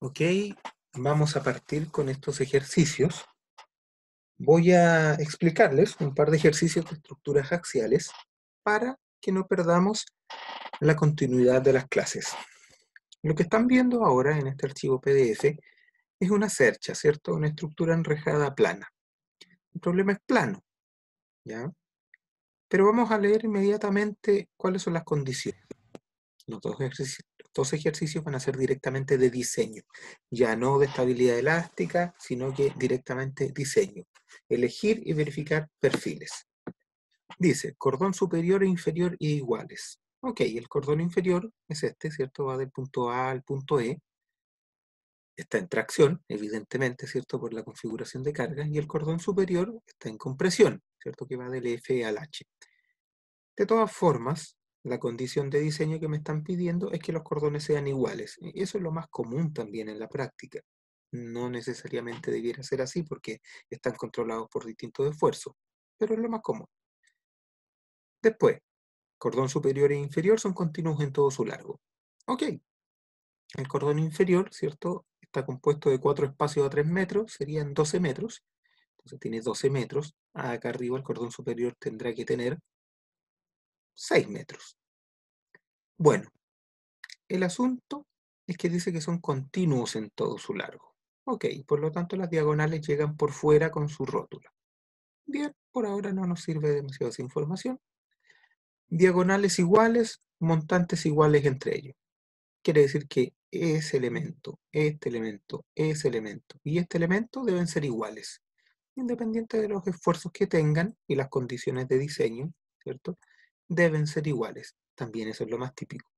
Ok, vamos a partir con estos ejercicios. Voy a explicarles un par de ejercicios de estructuras axiales para que no perdamos la continuidad de las clases. Lo que están viendo ahora en este archivo PDF es una cercha, ¿cierto? Una estructura enrejada plana. El problema es plano, ¿ya? Pero vamos a leer inmediatamente cuáles son las condiciones. Los dos ejercicios dos ejercicios van a ser directamente de diseño, ya no de estabilidad elástica, sino que directamente diseño. Elegir y verificar perfiles. Dice, cordón superior e inferior iguales. Ok, el cordón inferior es este, ¿cierto? Va del punto A al punto E. Está en tracción, evidentemente, ¿cierto? Por la configuración de carga. Y el cordón superior está en compresión, ¿cierto? Que va del F al H. De todas formas, la condición de diseño que me están pidiendo es que los cordones sean iguales. Y eso es lo más común también en la práctica. No necesariamente debiera ser así porque están controlados por distintos esfuerzos, pero es lo más común. Después, cordón superior e inferior son continuos en todo su largo. Ok. El cordón inferior, ¿cierto? Está compuesto de cuatro espacios a tres metros, serían 12 metros. Entonces tiene 12 metros. Acá arriba el cordón superior tendrá que tener 6 metros. Bueno, el asunto es que dice que son continuos en todo su largo. Ok, por lo tanto las diagonales llegan por fuera con su rótula. Bien, por ahora no nos sirve demasiada esa información. Diagonales iguales, montantes iguales entre ellos. Quiere decir que ese elemento, este elemento, ese elemento y este elemento deben ser iguales. Independiente de los esfuerzos que tengan y las condiciones de diseño, ¿cierto? deben ser iguales. También eso es lo más típico.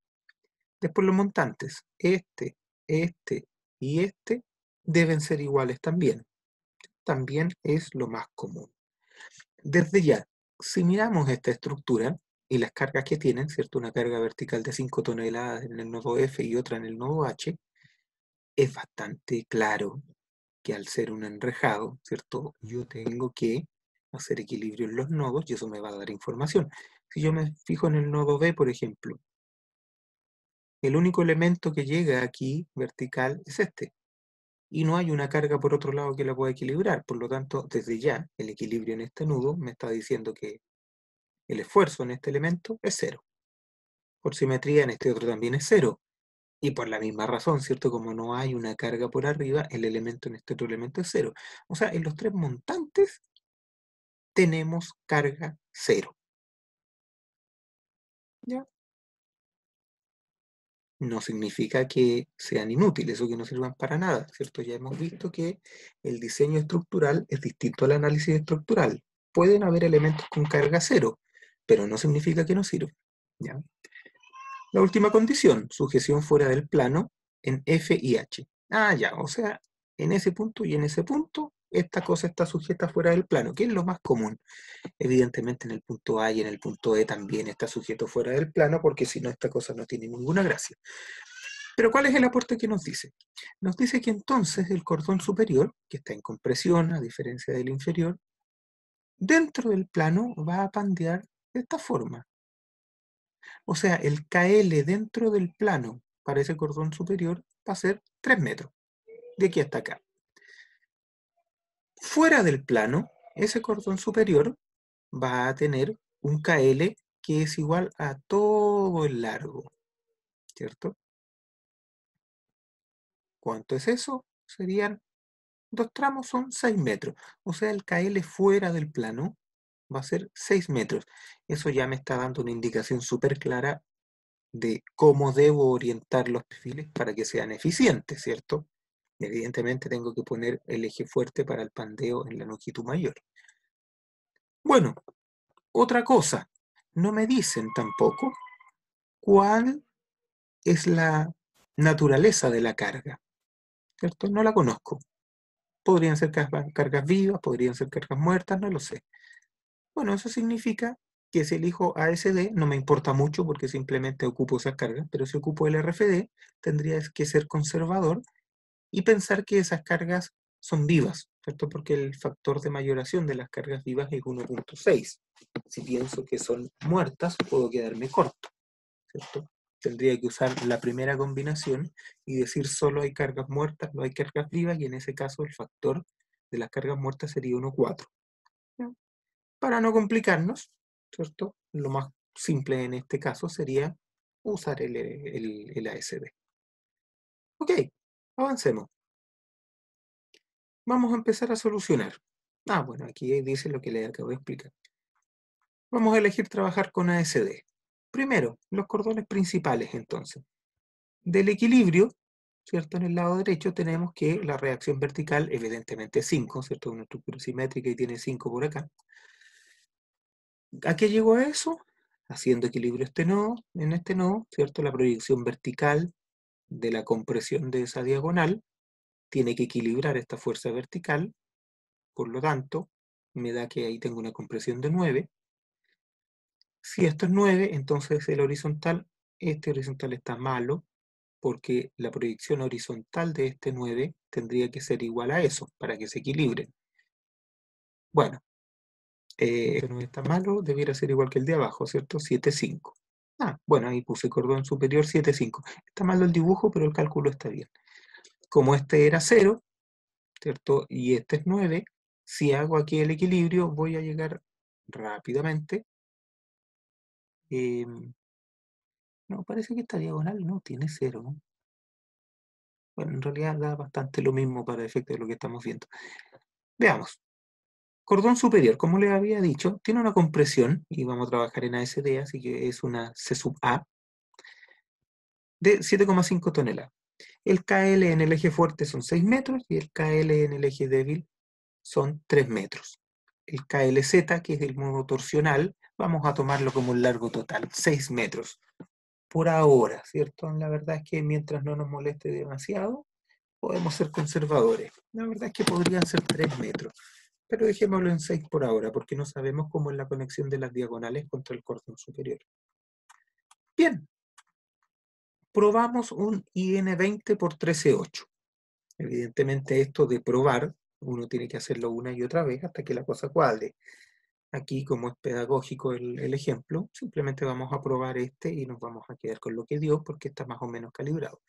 Después los montantes, este, este y este, deben ser iguales también. También es lo más común. Desde ya, si miramos esta estructura y las cargas que tienen, ¿cierto? Una carga vertical de 5 toneladas en el nodo F y otra en el nodo H, es bastante claro que al ser un enrejado, ¿cierto? Yo tengo que hacer equilibrio en los nodos y eso me va a dar información. Si yo me fijo en el nodo B, por ejemplo, el único elemento que llega aquí vertical es este. Y no hay una carga por otro lado que la pueda equilibrar. Por lo tanto, desde ya, el equilibrio en este nudo me está diciendo que el esfuerzo en este elemento es cero. Por simetría en este otro también es cero. Y por la misma razón, ¿cierto? Como no hay una carga por arriba, el elemento en este otro elemento es cero. O sea, en los tres montantes tenemos carga cero. No significa que sean inútiles o que no sirvan para nada, ¿cierto? Ya hemos visto que el diseño estructural es distinto al análisis estructural. Pueden haber elementos con carga cero, pero no significa que no sirvan, La última condición, sujeción fuera del plano en F y H. Ah, ya, o sea, en ese punto y en ese punto esta cosa está sujeta fuera del plano, que es lo más común. Evidentemente en el punto A y en el punto E también está sujeto fuera del plano, porque si no, esta cosa no tiene ninguna gracia. Pero ¿cuál es el aporte que nos dice? Nos dice que entonces el cordón superior, que está en compresión a diferencia del inferior, dentro del plano va a pandear de esta forma. O sea, el KL dentro del plano para ese cordón superior va a ser 3 metros, de aquí hasta acá. Fuera del plano, ese cordón superior va a tener un KL que es igual a todo el largo, ¿cierto? ¿Cuánto es eso? Serían dos tramos, son 6 metros. O sea, el KL fuera del plano va a ser 6 metros. Eso ya me está dando una indicación súper clara de cómo debo orientar los perfiles para que sean eficientes, ¿cierto? Evidentemente tengo que poner el eje fuerte para el pandeo en la longitud mayor. Bueno, otra cosa, no me dicen tampoco cuál es la naturaleza de la carga. ¿Cierto? No la conozco. Podrían ser cargas vivas, podrían ser cargas muertas, no lo sé. Bueno, eso significa que si elijo ASD no me importa mucho porque simplemente ocupo esas cargas, pero si ocupo el RFD tendría que ser conservador y pensar que esas cargas son vivas, ¿cierto? Porque el factor de mayoración de las cargas vivas es 1.6. Si pienso que son muertas, puedo quedarme corto, ¿cierto? Tendría que usar la primera combinación y decir solo hay cargas muertas, no hay cargas vivas, y en ese caso el factor de las cargas muertas sería 1.4. Para no complicarnos, ¿cierto? Lo más simple en este caso sería usar el, ASD. Ok, Avancemos. Vamos a empezar a solucionar. Ah, bueno, aquí dice lo que le acabo de explicar. Vamos a elegir trabajar con ASD. Primero, los cordones principales, entonces. Del equilibrio, ¿cierto? En el lado derecho tenemos que la reacción vertical, evidentemente 5, ¿cierto? Una estructura simétrica y tiene 5 por acá. ¿A qué llegó a eso? Haciendo equilibrio este nodo, en este nodo, ¿cierto? La proyección vertical de la compresión de esa diagonal, tiene que equilibrar esta fuerza vertical, por lo tanto, me da que ahí tengo una compresión de 9. Si esto es 9, entonces el horizontal, este horizontal está malo, porque la proyección horizontal de este 9 tendría que ser igual a eso, para que se equilibre. Bueno, eh, este 9 está malo, debiera ser igual que el de abajo, ¿cierto? 7, 5. Ah, bueno, ahí puse cordón superior 7,5. Está mal el dibujo, pero el cálculo está bien. Como este era 0, ¿cierto? Y este es 9, si hago aquí el equilibrio, voy a llegar rápidamente. Em, no, parece que esta diagonal no tiene 0. Bueno, en realidad da bastante lo mismo para el efecto de lo que estamos viendo. Veamos. Cordón superior, como les había dicho, tiene una compresión, y vamos a trabajar en ASD, así que es una C sub A, de 7,5 toneladas. El KL en el eje fuerte son 6 metros y el KL en el eje débil son 3 metros. El KLZ, que es el modo torsional, vamos a tomarlo como un largo total, 6 metros. Por ahora, ¿cierto? La verdad es que mientras no nos moleste demasiado, podemos ser conservadores. La verdad es que podrían ser 3 metros pero dejémoslo en 6 por ahora, porque no sabemos cómo es la conexión de las diagonales contra el cordón superior. Bien, probamos un IN20 por 13.8. Evidentemente esto de probar, uno tiene que hacerlo una y otra vez hasta que la cosa cuadre. Aquí, como es pedagógico el, ejemplo, simplemente vamos a probar este y nos vamos a quedar con lo que dio porque está más o menos calibrado.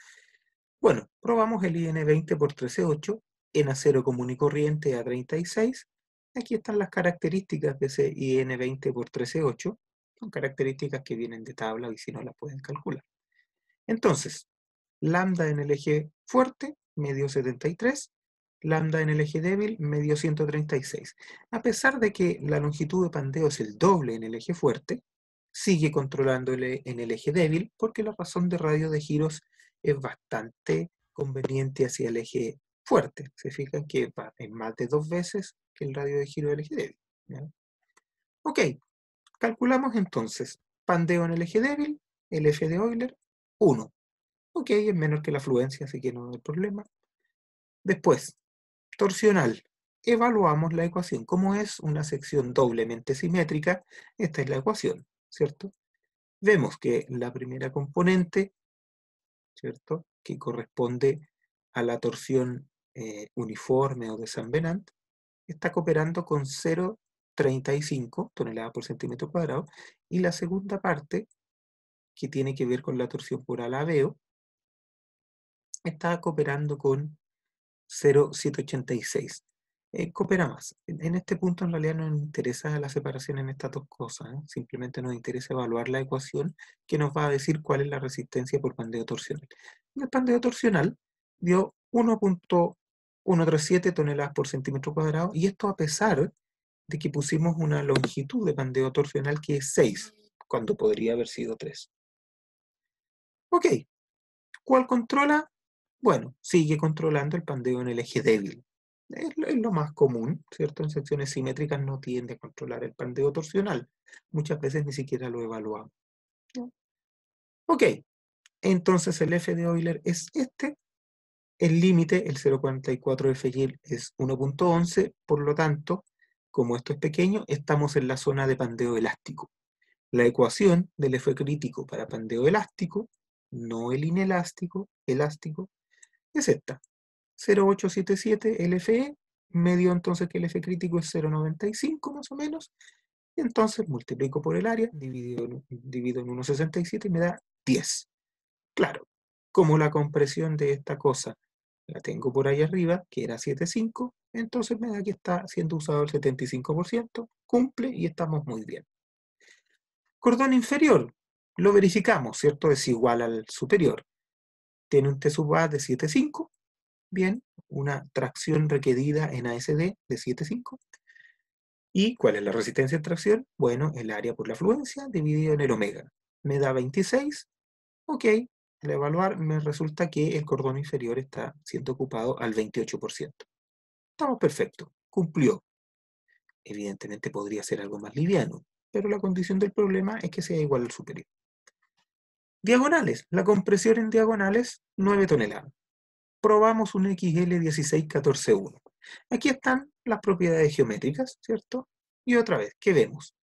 Bueno, probamos el IN20 por 13.8 en acero común y corriente a 36. Aquí están las características de ese IN20 por 13.8. Son características que vienen de tabla y si no las pueden calcular. Entonces, lambda en el eje fuerte, medio 73, lambda en el eje débil, medio 136. A pesar de que la longitud de pandeo es el doble en el eje fuerte, sigue controlándole en el eje débil porque la razón de radio de giros es bastante conveniente hacia el eje fuerte. Se fijan que es más de dos veces que el radio de giro del eje débil. Ok, calculamos entonces pandeo en el eje débil, el F de Euler, 1. Ok, es menor que la fluencia, así que no hay problema. Después, torsional. Evaluamos la ecuación. Como es una sección doblemente simétrica, esta es la ecuación, ¿cierto? Vemos que la primera componente, ¿cierto? Que corresponde a la torsión eh, uniforme o de San Benant, está cooperando con 0,35 toneladas por centímetro cuadrado. Y la segunda parte, que tiene que ver con la torsión por veo está cooperando con 0,786. Eh, coopera más. En este punto en realidad no nos interesa la separación en estas dos cosas, ¿eh? simplemente nos interesa evaluar la ecuación que nos va a decir cuál es la resistencia por pandeo torsional. el pandeo torsional dio 1.1 1,37 toneladas por centímetro cuadrado, y esto a pesar de que pusimos una longitud de pandeo torsional que es 6, cuando podría haber sido 3. Ok, ¿cuál controla? Bueno, sigue controlando el pandeo en el eje débil. Es lo más común, ¿cierto? En secciones simétricas no tiende a controlar el pandeo torsional. Muchas veces ni siquiera lo evaluamos. Ok, entonces el F de Euler es este, el límite, el 0.44 FY, es 1.11, por lo tanto, como esto es pequeño, estamos en la zona de pandeo elástico. La ecuación del F crítico para pandeo elástico, no el inelástico, elástico, es esta. 0.877 LFE, medio entonces que el F crítico es 0.95 más o menos, y entonces multiplico por el área, divido en, divido en 1.67 y me da 10. Claro, como la compresión de esta cosa la tengo por ahí arriba, que era 7.5, entonces me da que está siendo usado el 75%, cumple y estamos muy bien. Cordón inferior, lo verificamos, ¿cierto? Es igual al superior. Tiene un T sub A de 7.5, bien, una tracción requerida en ASD de 7.5. ¿Y cuál es la resistencia de tracción? Bueno, el área por la fluencia dividido en el omega. Me da 26, ok, al evaluar me resulta que el cordón inferior está siendo ocupado al 28%. Estamos perfectos, cumplió. Evidentemente podría ser algo más liviano, pero la condición del problema es que sea igual al superior. Diagonales. La compresión en diagonales, 9 toneladas. Probamos un XL 16141. Aquí están las propiedades geométricas, ¿cierto? Y otra vez, ¿qué vemos?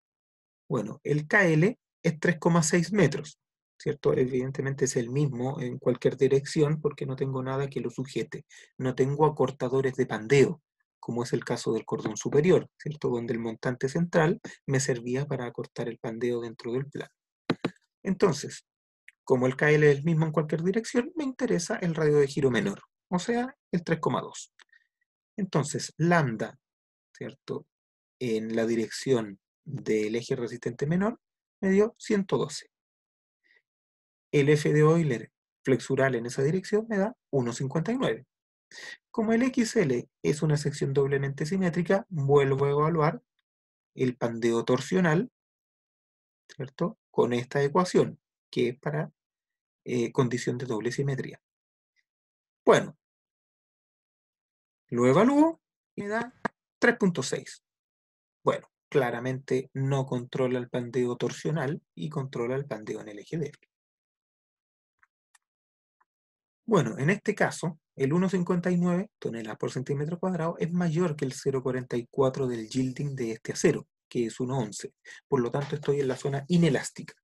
Bueno, el KL es 3,6 metros. ¿cierto? Evidentemente es el mismo en cualquier dirección porque no tengo nada que lo sujete. No tengo acortadores de pandeo, como es el caso del cordón superior, ¿cierto? Donde el montante central me servía para acortar el pandeo dentro del plano. Entonces, como el KL es el mismo en cualquier dirección, me interesa el radio de giro menor, o sea, el 3,2. Entonces, lambda, ¿cierto? En la dirección del eje resistente menor me dio 112 el f de Euler flexural en esa dirección me da 1,59. Como el XL es una sección doblemente simétrica, vuelvo a evaluar el pandeo torsional, ¿cierto? Con esta ecuación, que es para eh, condición de doble simetría. Bueno, lo evalúo y me da 3.6. Bueno, claramente no controla el pandeo torsional y controla el pandeo en el eje F. Bueno, en este caso, el 1,59 toneladas por centímetro cuadrado es mayor que el 0,44 del yielding de este acero, que es 1,11. Por lo tanto, estoy en la zona inelástica.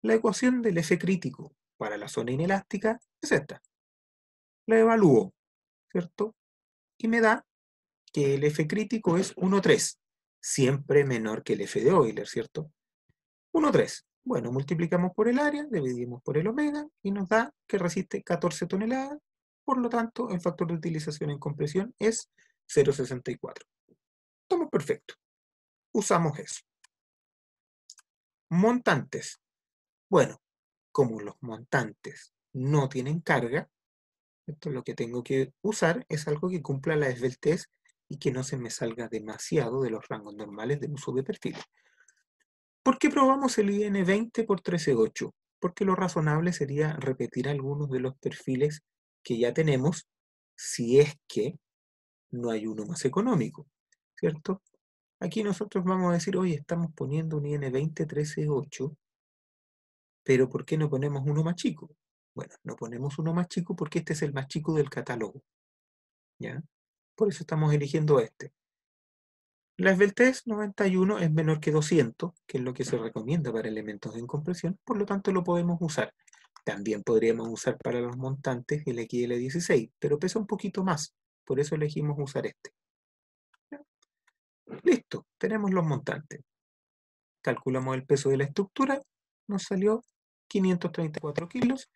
La ecuación del F crítico para la zona inelástica es esta. La evalúo, ¿cierto? Y me da que el F crítico es 1,3, siempre menor que el F de Euler, ¿cierto? 1,3. Bueno, multiplicamos por el área, dividimos por el omega y nos da que resiste 14 toneladas. Por lo tanto, el factor de utilización en compresión es 0,64. Estamos perfecto Usamos eso. Montantes. Bueno, como los montantes no tienen carga, esto lo que tengo que usar es algo que cumpla la esbeltez y que no se me salga demasiado de los rangos normales de uso de perfil. ¿Por qué probamos el IN20 por 13.8? Porque lo razonable sería repetir algunos de los perfiles que ya tenemos si es que no hay uno más económico, ¿cierto? Aquí nosotros vamos a decir, hoy estamos poniendo un IN20 13.8, pero ¿por qué no ponemos uno más chico? Bueno, no ponemos uno más chico porque este es el más chico del catálogo, ¿ya? Por eso estamos eligiendo este. La esbeltez 91 es menor que 200, que es lo que se recomienda para elementos de compresión, por lo tanto lo podemos usar. También podríamos usar para los montantes el XL16, pero pesa un poquito más, por eso elegimos usar este. Listo, tenemos los montantes. Calculamos el peso de la estructura, nos salió 534 kilos,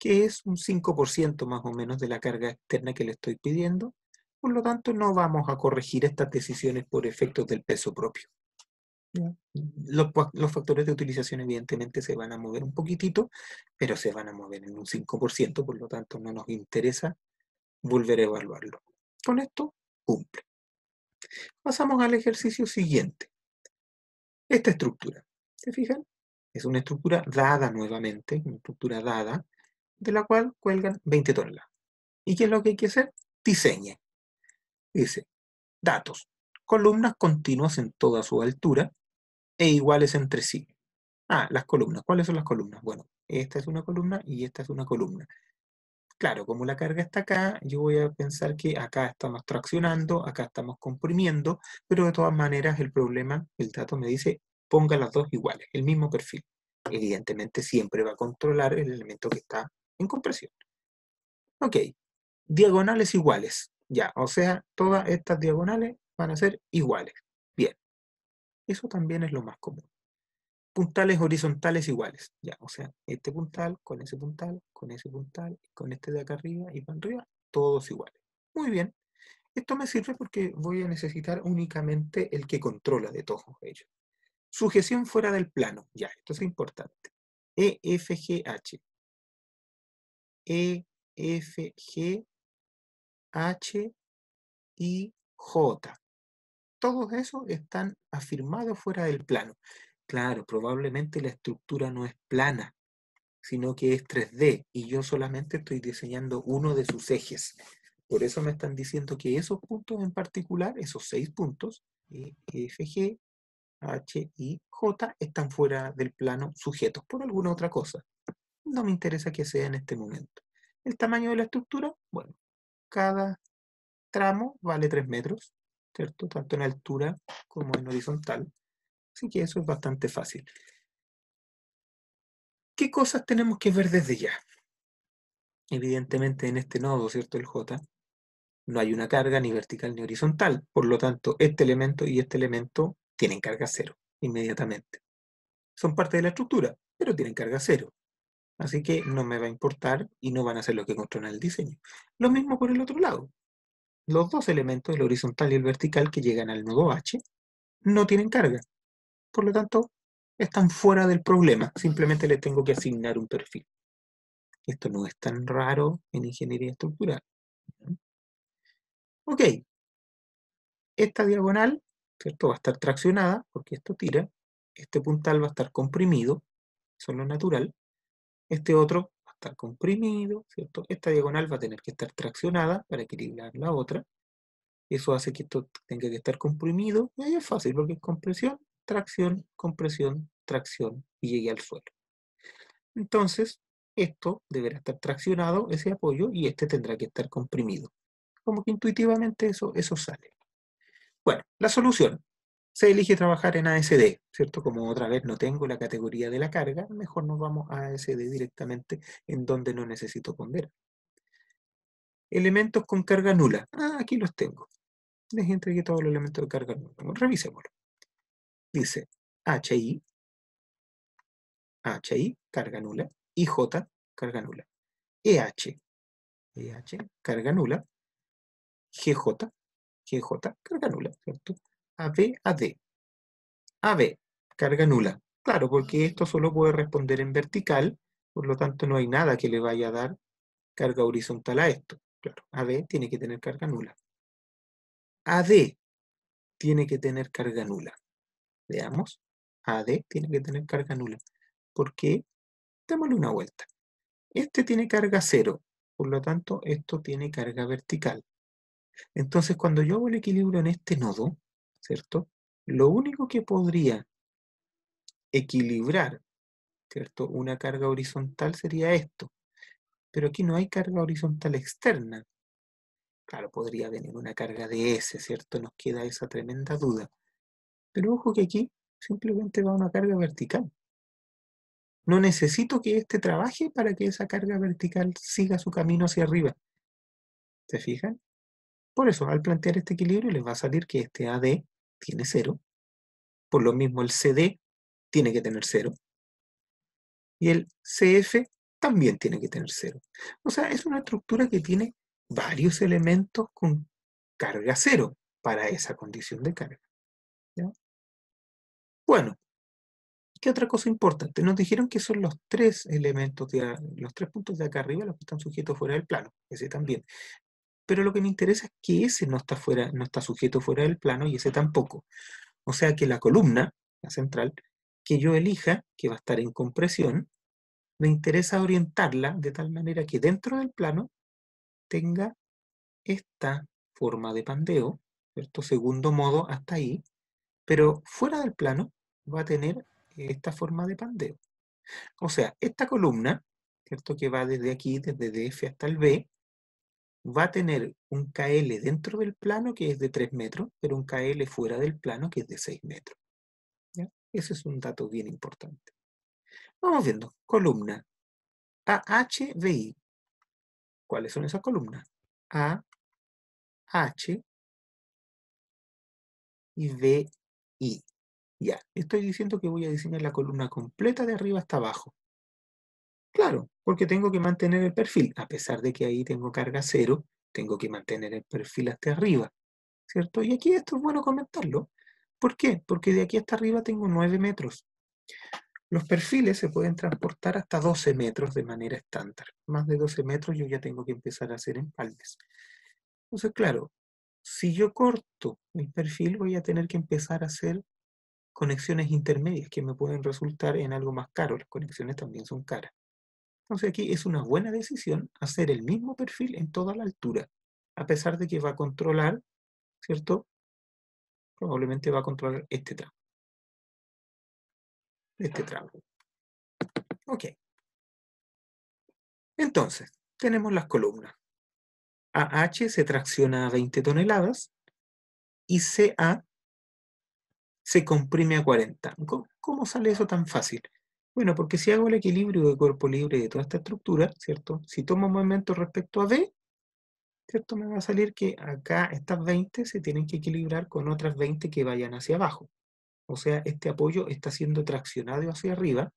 que es un 5% más o menos de la carga externa que le estoy pidiendo, por lo tanto, no vamos a corregir estas decisiones por efectos del peso propio. Los, factores de utilización evidentemente se van a mover un poquitito, pero se van a mover en un 5%, por lo tanto no nos interesa volver a evaluarlo. Con esto, cumple. Pasamos al ejercicio siguiente. Esta estructura, ¿se fijan? Es una estructura dada nuevamente, una estructura dada, de la cual cuelgan 20 toneladas. ¿Y qué es lo que hay que hacer? Diseñe. Dice, datos, columnas continuas en toda su altura e iguales entre sí. Ah, las columnas. ¿Cuáles son las columnas? Bueno, esta es una columna y esta es una columna. Claro, como la carga está acá, yo voy a pensar que acá estamos traccionando, acá estamos comprimiendo, pero de todas maneras el problema, el dato me dice, ponga las dos iguales, el mismo perfil. Evidentemente siempre va a controlar el elemento que está en compresión. Ok, diagonales iguales. Ya, o sea, todas estas diagonales van a ser iguales. Bien, eso también es lo más común. Puntales horizontales iguales. Ya, o sea, este puntal con ese puntal, con ese puntal, con este de acá arriba y para arriba, todos iguales. Muy bien. Esto me sirve porque voy a necesitar únicamente el que controla de todos ellos. Sujeción fuera del plano. Ya, esto es importante. E, F, G, H. E, F, G, H y J. Todos esos están afirmados fuera del plano. Claro, probablemente la estructura no es plana, sino que es 3D y yo solamente estoy diseñando uno de sus ejes. Por eso me están diciendo que esos puntos en particular, esos seis puntos, eh, F, G, H y J, están fuera del plano sujetos por alguna otra cosa. No me interesa que sea en este momento. El tamaño de la estructura, bueno, cada tramo vale 3 metros, ¿cierto? Tanto en altura como en horizontal. Así que eso es bastante fácil. ¿Qué cosas tenemos que ver desde ya? Evidentemente en este nodo, ¿cierto? El J, no hay una carga ni vertical ni horizontal. Por lo tanto, este elemento y este elemento tienen carga cero inmediatamente. Son parte de la estructura, pero tienen carga cero. Así que no me va a importar y no van a ser los que controlan el diseño. Lo mismo por el otro lado. Los dos elementos, el horizontal y el vertical, que llegan al nodo H, no tienen carga. Por lo tanto, están fuera del problema. Simplemente le tengo que asignar un perfil. Esto no es tan raro en ingeniería estructural. Ok. Esta diagonal, ¿cierto? Va a estar traccionada, porque esto tira. Este puntal va a estar comprimido. Eso es lo natural. Este otro va a estar comprimido, ¿cierto? Esta diagonal va a tener que estar traccionada para equilibrar la otra. Eso hace que esto tenga que estar comprimido. Y ahí es fácil porque es compresión, tracción, compresión, tracción y llegue al suelo. Entonces, esto deberá estar traccionado, ese apoyo, y este tendrá que estar comprimido. Como que intuitivamente eso, eso sale. Bueno, la solución se elige trabajar en ASD, ¿cierto? Como otra vez no tengo la categoría de la carga, mejor nos vamos a ASD directamente en donde no necesito ponderar. Elementos con carga nula. Ah, aquí los tengo. Les entregué todos los elementos de carga nula. Revisémoslo. Dice HI, HI, carga nula, IJ, carga nula, EH, EH, carga nula, GJ, GJ, carga nula, ¿cierto? A AD. AB, carga nula. Claro, porque ah. esto solo puede responder en vertical, por lo tanto no hay nada que le vaya a dar carga horizontal a esto. Claro, AB tiene que tener carga nula. AD tiene que tener carga nula. Veamos, AD tiene que tener carga nula. ¿Por qué? Démosle una vuelta. Este tiene carga cero, por lo tanto esto tiene carga vertical. Entonces cuando yo hago el equilibrio en este nodo, ¿cierto? Lo único que podría equilibrar, ¿cierto? Una carga horizontal sería esto. Pero aquí no hay carga horizontal externa. Claro, podría venir una carga de S, ¿cierto? Nos queda esa tremenda duda. Pero ojo que aquí simplemente va una carga vertical. No necesito que este trabaje para que esa carga vertical siga su camino hacia arriba. ¿Se fijan? Por eso, al plantear este equilibrio, les va a salir que este AD tiene cero. Por lo mismo el CD tiene que tener cero. Y el CF también tiene que tener cero. O sea, es una estructura que tiene varios elementos con carga cero para esa condición de carga. Bueno, ¿qué otra cosa importante? Nos dijeron que son los tres elementos, de, los tres puntos de acá arriba los que están sujetos fuera del plano, ese también pero lo que me interesa es que ese no está, fuera, no está sujeto fuera del plano y ese tampoco. O sea que la columna, la central, que yo elija, que va a estar en compresión, me interesa orientarla de tal manera que dentro del plano tenga esta forma de pandeo, ¿cierto? Segundo modo hasta ahí, pero fuera del plano va a tener esta forma de pandeo. O sea, esta columna, ¿cierto? Que va desde aquí, desde DF hasta el B, va a tener un KL dentro del plano que es de 3 metros, pero un KL fuera del plano que es de 6 metros. Ese es un dato bien importante. Vamos viendo, columna AHVI. ¿Cuáles son esas columnas? A, H y v I. Ya, estoy diciendo que voy a diseñar la columna completa de arriba hasta abajo. Claro, porque tengo que mantener el perfil. A pesar de que ahí tengo carga cero, tengo que mantener el perfil hasta arriba. ¿Cierto? Y aquí esto es bueno comentarlo. ¿Por qué? Porque de aquí hasta arriba tengo 9 metros. Los perfiles se pueden transportar hasta 12 metros de manera estándar. Más de 12 metros yo ya tengo que empezar a hacer empalmes. Entonces, claro, si yo corto mi perfil voy a tener que empezar a hacer conexiones intermedias que me pueden resultar en algo más caro. Las conexiones también son caras. Entonces aquí es una buena decisión hacer el mismo perfil en toda la altura, a pesar de que va a controlar, ¿cierto? Probablemente va a controlar este tramo. Este tramo. Ok. Entonces, tenemos las columnas. AH se tracciona a 20 toneladas y CA se comprime a 40. ¿Cómo, cómo sale eso tan fácil? Bueno, porque si hago el equilibrio de cuerpo libre de toda esta estructura, ¿cierto? Si tomo movimiento respecto a B, ¿cierto? Me va a salir que acá estas 20 se tienen que equilibrar con otras 20 que vayan hacia abajo. O sea, este apoyo está siendo traccionado hacia arriba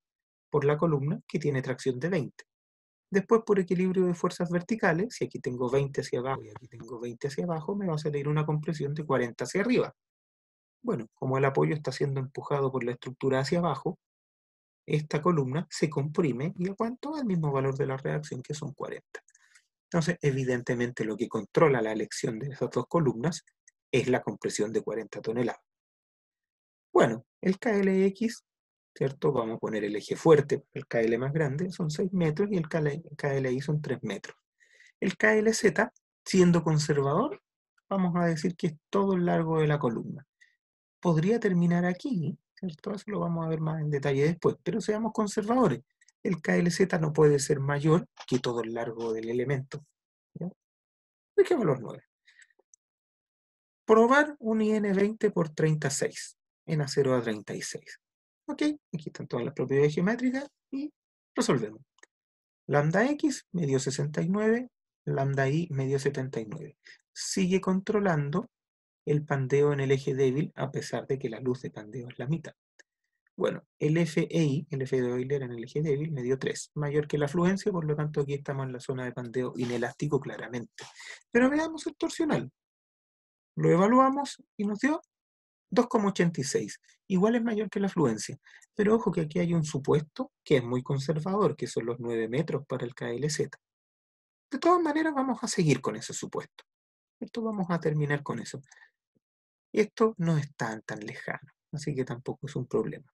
por la columna que tiene tracción de 20. Después, por equilibrio de fuerzas verticales, si aquí tengo 20 hacia abajo y aquí tengo 20 hacia abajo, me va a salir una compresión de 40 hacia arriba. Bueno, como el apoyo está siendo empujado por la estructura hacia abajo, esta columna se comprime y a al mismo valor de la reacción que son 40. Entonces, evidentemente lo que controla la elección de esas dos columnas es la compresión de 40 toneladas. Bueno, el KLX, ¿cierto? Vamos a poner el eje fuerte, el KL más grande, son 6 metros y el KLI son 3 metros. El KLZ, siendo conservador, vamos a decir que es todo el largo de la columna. Podría terminar aquí, esto lo vamos a ver más en detalle después, pero seamos conservadores. El KLZ no puede ser mayor que todo el largo del elemento. ¿ya? Dejemos los 9. Probar un IN20 por 36, en acero a 36. Ok, aquí están todas las propiedades geométricas y resolvemos. Lambda X medio 69, lambda Y medio 79. Sigue controlando el pandeo en el eje débil, a pesar de que la luz de pandeo es la mitad. Bueno, el FEI, el F de Euler en el eje débil, me dio 3, mayor que la fluencia por lo tanto aquí estamos en la zona de pandeo inelástico claramente. Pero veamos el torsional. Lo evaluamos y nos dio 2,86. Igual es mayor que la fluencia Pero ojo que aquí hay un supuesto que es muy conservador, que son los 9 metros para el KLZ. De todas maneras, vamos a seguir con ese supuesto. Esto vamos a terminar con eso. Y esto no es tan, lejano, así que tampoco es un problema.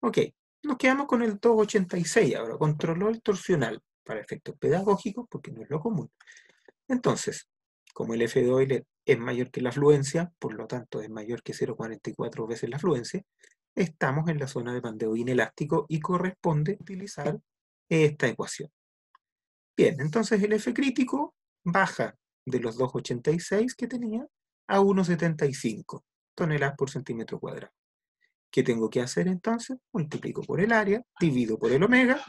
Ok, nos quedamos con el 286 ahora, controló el torsional para efectos pedagógicos, porque no es lo común. Entonces, como el F de Euler es mayor que la fluencia, por lo tanto es mayor que 0,44 veces la fluencia, estamos en la zona de pandeo inelástico y corresponde utilizar esta ecuación. Bien, entonces el F crítico baja de los 2,86 que tenía a 1,75 toneladas por centímetro cuadrado. ¿Qué tengo que hacer entonces? Multiplico por el área, divido por el omega,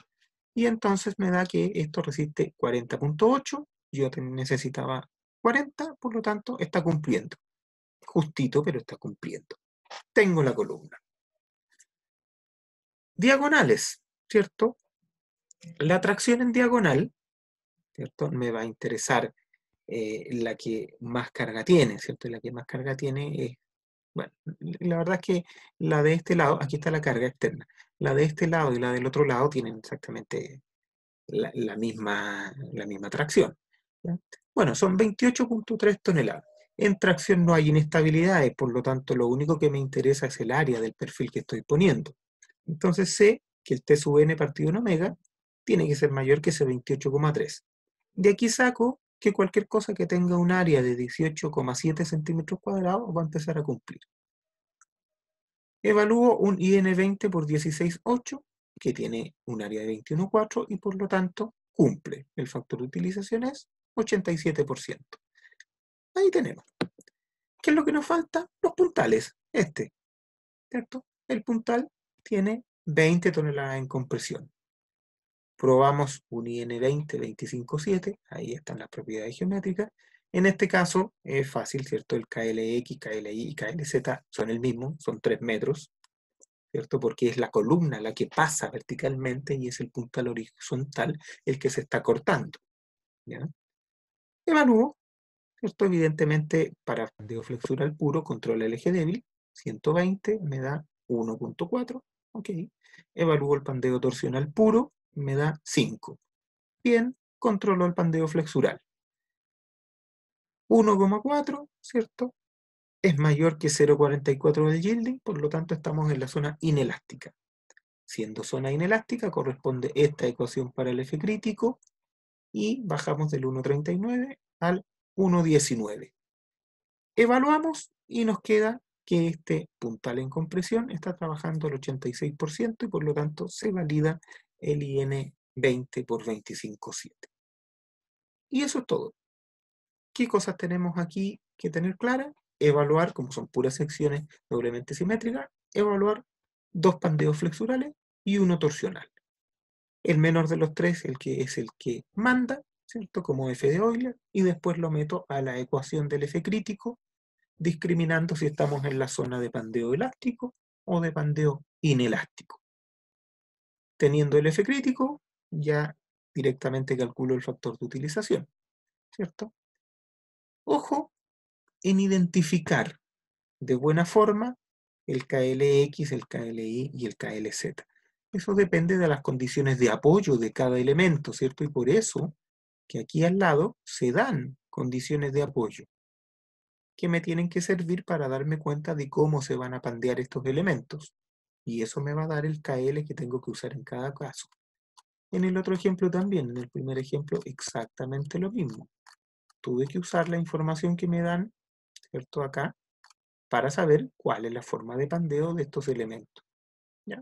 y entonces me da que esto resiste 40.8, yo necesitaba 40, por lo tanto está cumpliendo. Justito, pero está cumpliendo. Tengo la columna. Diagonales, ¿cierto? La tracción en diagonal, ¿cierto? Me va a interesar eh, la que más carga tiene, ¿cierto? la que más carga tiene es, bueno, la verdad es que la de este lado, aquí está la carga externa, la de este lado y la del otro lado tienen exactamente la, misma, la misma tracción. Bueno, son 28.3 toneladas. En tracción no hay inestabilidades, por lo tanto lo único que me interesa es el área del perfil que estoy poniendo. Entonces sé que el T sub n partido 1 omega tiene que ser mayor que ese 28,3. De aquí saco que cualquier cosa que tenga un área de 18,7 centímetros cuadrados va a empezar a cumplir. Evalúo un IN20 por 16,8, que tiene un área de 21,4 y por lo tanto cumple. El factor de utilización es 87%. Ahí tenemos. ¿Qué es lo que nos falta? Los puntales. Este, ¿cierto? El puntal tiene 20 toneladas en compresión probamos un IN20 257, ahí están las propiedades geométricas. En este caso es fácil, ¿cierto? El KLX, KLI y KLZ son el mismo, son 3 metros, ¿cierto? Porque es la columna la que pasa verticalmente y es el puntal horizontal el que se está cortando. ¿ya? Evalúo, ¿cierto? Evidentemente, para pandeo flexural puro, controla el eje débil, 120 me da 1.4, ok. Evalúo el pandeo torsional puro, me da 5. Bien, controlo el pandeo flexural. 1,4, ¿cierto? Es mayor que 0,44 del yielding, por lo tanto estamos en la zona inelástica. Siendo zona inelástica, corresponde esta ecuación para el eje crítico y bajamos del 1,39 al 1,19. Evaluamos y nos queda que este puntal en compresión está trabajando al 86% y por lo tanto se valida el IN 20 por 25.7. Y eso es todo. ¿Qué cosas tenemos aquí que tener claras? Evaluar, como son puras secciones doblemente simétricas, evaluar dos pandeos flexurales y uno torsional. El menor de los tres, el que es el que manda, ¿cierto? Como f de Euler, y después lo meto a la ecuación del f crítico, discriminando si estamos en la zona de pandeo elástico o de pandeo inelástico. Teniendo el F crítico, ya directamente calculo el factor de utilización, ¿cierto? Ojo en identificar de buena forma el KLX, el KLI y el KLZ. Eso depende de las condiciones de apoyo de cada elemento, ¿cierto? Y por eso que aquí al lado se dan condiciones de apoyo que me tienen que servir para darme cuenta de cómo se van a pandear estos elementos y eso me va a dar el KL que tengo que usar en cada caso. En el otro ejemplo también, en el primer ejemplo exactamente lo mismo. Tuve que usar la información que me dan, ¿cierto? Acá, para saber cuál es la forma de pandeo de estos elementos. ¿ya?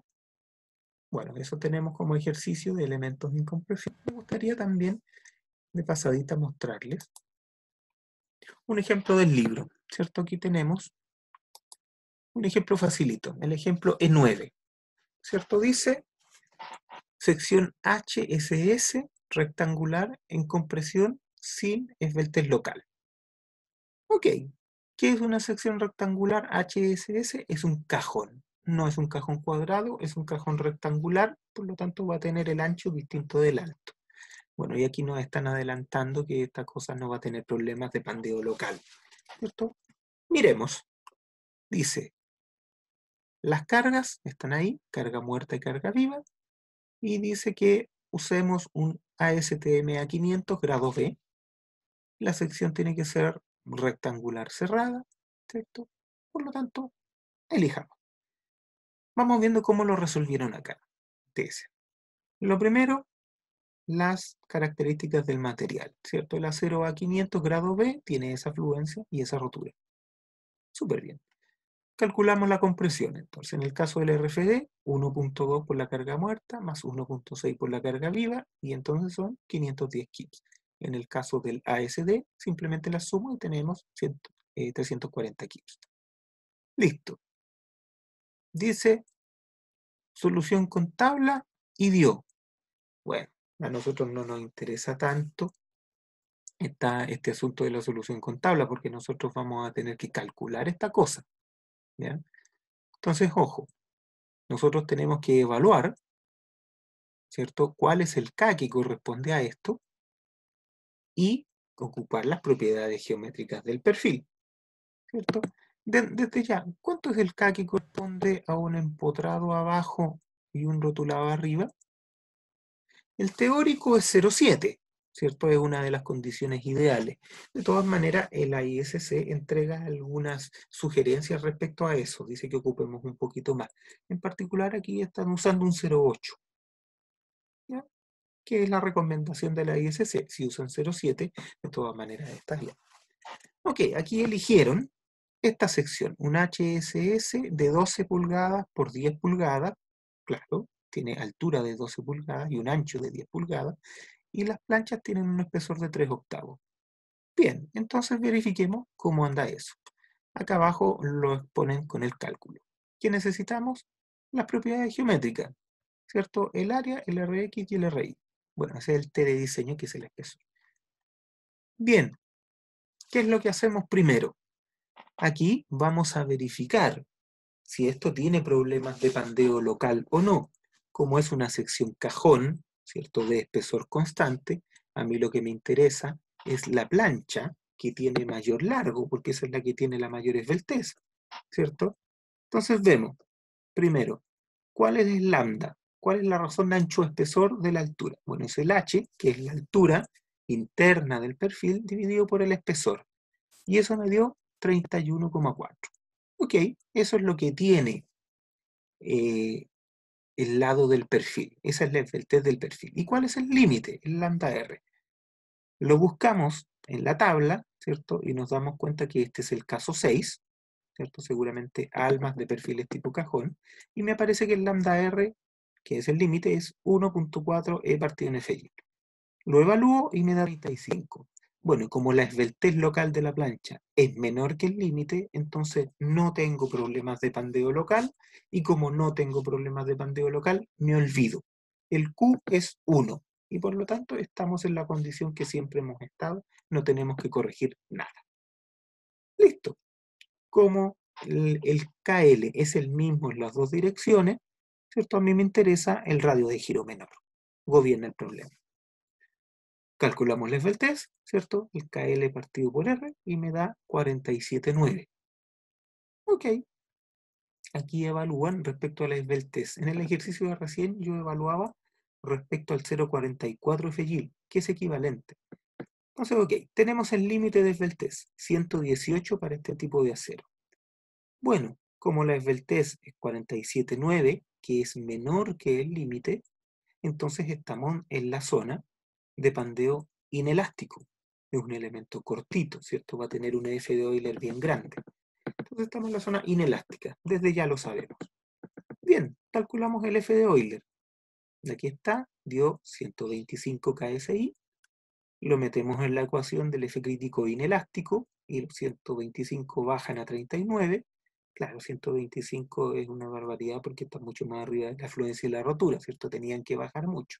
Bueno, eso tenemos como ejercicio de elementos incompresión. Me gustaría también, de pasadita, mostrarles un ejemplo del libro, ¿cierto? Aquí tenemos un ejemplo facilito, el ejemplo E9. ¿Cierto? Dice, sección HSS rectangular en compresión sin esbeltez local. Ok, ¿qué es una sección rectangular HSS? Es un cajón. No es un cajón cuadrado, es un cajón rectangular, por lo tanto va a tener el ancho distinto del alto. Bueno, y aquí nos están adelantando que esta cosa no va a tener problemas de pandeo local. ¿Cierto? Miremos. Dice, las cargas están ahí, carga muerta y carga viva, y dice que usemos un ASTM a 500 grado B. La sección tiene que ser rectangular cerrada, ¿cierto? Por lo tanto, elijamos. Vamos viendo cómo lo resolvieron acá. lo primero, las características del material, ¿cierto? El acero a 500 grado B tiene esa fluencia y esa rotura. Súper bien calculamos la compresión. Entonces, en el caso del RFD, 1.2 por la carga muerta más 1.6 por la carga viva, y entonces son 510 kips. En el caso del ASD, simplemente la sumo y tenemos 340 eh, kips. Listo. Dice solución con tabla y dio. Bueno, a nosotros no nos interesa tanto este asunto de la solución con tabla porque nosotros vamos a tener que calcular esta cosa. Entonces, ojo, nosotros tenemos que evaluar, ¿cierto?, cuál es el K que corresponde a esto y ocupar las propiedades geométricas del perfil, ¿cierto? desde ya, ¿cuánto es el K que corresponde a un empotrado abajo y un rotulado arriba? El teórico es 0,7, ¿cierto? Es una de las condiciones ideales. De todas maneras, el AISC entrega algunas sugerencias respecto a eso, dice que ocupemos un poquito más. En particular, aquí están usando un 0,8, ¿ya? que es la recomendación del AISC. Si usan 0,7, de todas maneras está bien. Ok, aquí eligieron esta sección, un HSS de 12 pulgadas por 10 pulgadas, claro, tiene altura de 12 pulgadas y un ancho de 10 pulgadas, y las planchas tienen un espesor de 3 octavos. Bien, entonces verifiquemos cómo anda eso. Acá abajo lo exponen con el cálculo. ¿Qué necesitamos? Las propiedades geométricas, ¿cierto? El área, el Rx y el ry Bueno, ese es el T que es el espesor. Bien, ¿qué es lo que hacemos primero? Aquí vamos a verificar si esto tiene problemas de pandeo local o no. Como es una sección cajón, ¿cierto?, de espesor constante, a mí lo que me interesa es la plancha que tiene mayor largo, porque esa es la que tiene la mayor esbeltez, ¿cierto? Entonces vemos, primero, ¿cuál es el lambda? ¿Cuál es la razón de ancho-espesor de la altura? Bueno, es el h, que es la altura interna del perfil, dividido por el espesor. Y eso me dio 31,4. Ok, eso es lo que tiene eh, el lado del perfil. Esa es la esbeltez del perfil. ¿Y cuál es el límite? El lambda R. Lo buscamos en la tabla, ¿cierto? Y nos damos cuenta que este es el caso 6, ¿cierto? Seguramente almas de perfiles tipo cajón. Y me aparece que el lambda R, que es el límite, es 1.4 E partido en FI. Lo evalúo y me da 35. Bueno, como la esbeltez local de la plancha es menor que el límite, entonces no tengo problemas de pandeo local, y como no tengo problemas de pandeo local, me olvido. El Q es 1, y por lo tanto estamos en la condición que siempre hemos estado, no tenemos que corregir nada. Listo. Como el, el KL es el mismo en las dos direcciones, ¿cierto? A mí me interesa el radio de giro menor. Gobierna el problema. Calculamos la esbeltez, ¿cierto? El KL partido por R y me da 47,9. Ok. Aquí evalúan respecto a la esbeltez. En el ejercicio de recién yo evaluaba respecto al 0,44 FG, que es equivalente. Entonces, ok, tenemos el límite de esbeltez, 118 para este tipo de acero. Bueno, como la esbeltez es 47,9, que es menor que el límite, entonces estamos en la zona de pandeo inelástico. Es un elemento cortito, ¿cierto? Va a tener un F de Euler bien grande. Entonces estamos en la zona inelástica, desde ya lo sabemos. Bien, calculamos el F de Euler. Aquí está, dio 125 KSI. Lo metemos en la ecuación del F crítico inelástico, y los 125 bajan a 39. Claro, 125 es una barbaridad porque está mucho más arriba de la fluencia y la rotura, ¿cierto? Tenían que bajar mucho.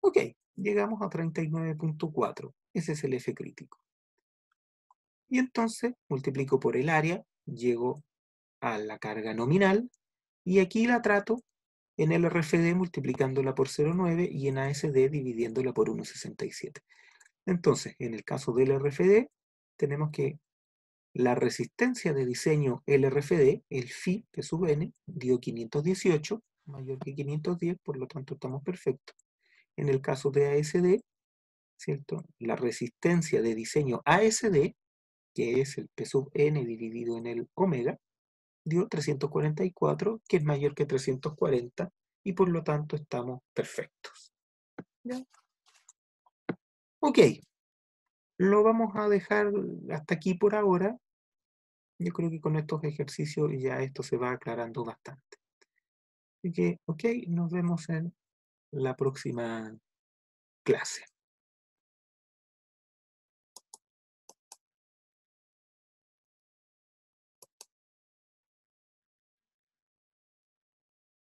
Ok, llegamos a 39.4. Ese es el F crítico. Y entonces multiplico por el área, llego a la carga nominal y aquí la trato en el RFD multiplicándola por 0,9 y en ASD dividiéndola por 1,67. Entonces, en el caso del RFD, tenemos que la resistencia de diseño LRFD, el phi que sube n, dio 518, mayor que 510, por lo tanto estamos perfectos en el caso de ASD, ¿cierto? La resistencia de diseño ASD, que es el P sub n dividido en el omega, dio 344, que es mayor que 340, y por lo tanto estamos perfectos. ¿Ya? Ok, lo vamos a dejar hasta aquí por ahora. Yo creo que con estos ejercicios ya esto se va aclarando bastante. Así que, ok, nos vemos en la próxima clase.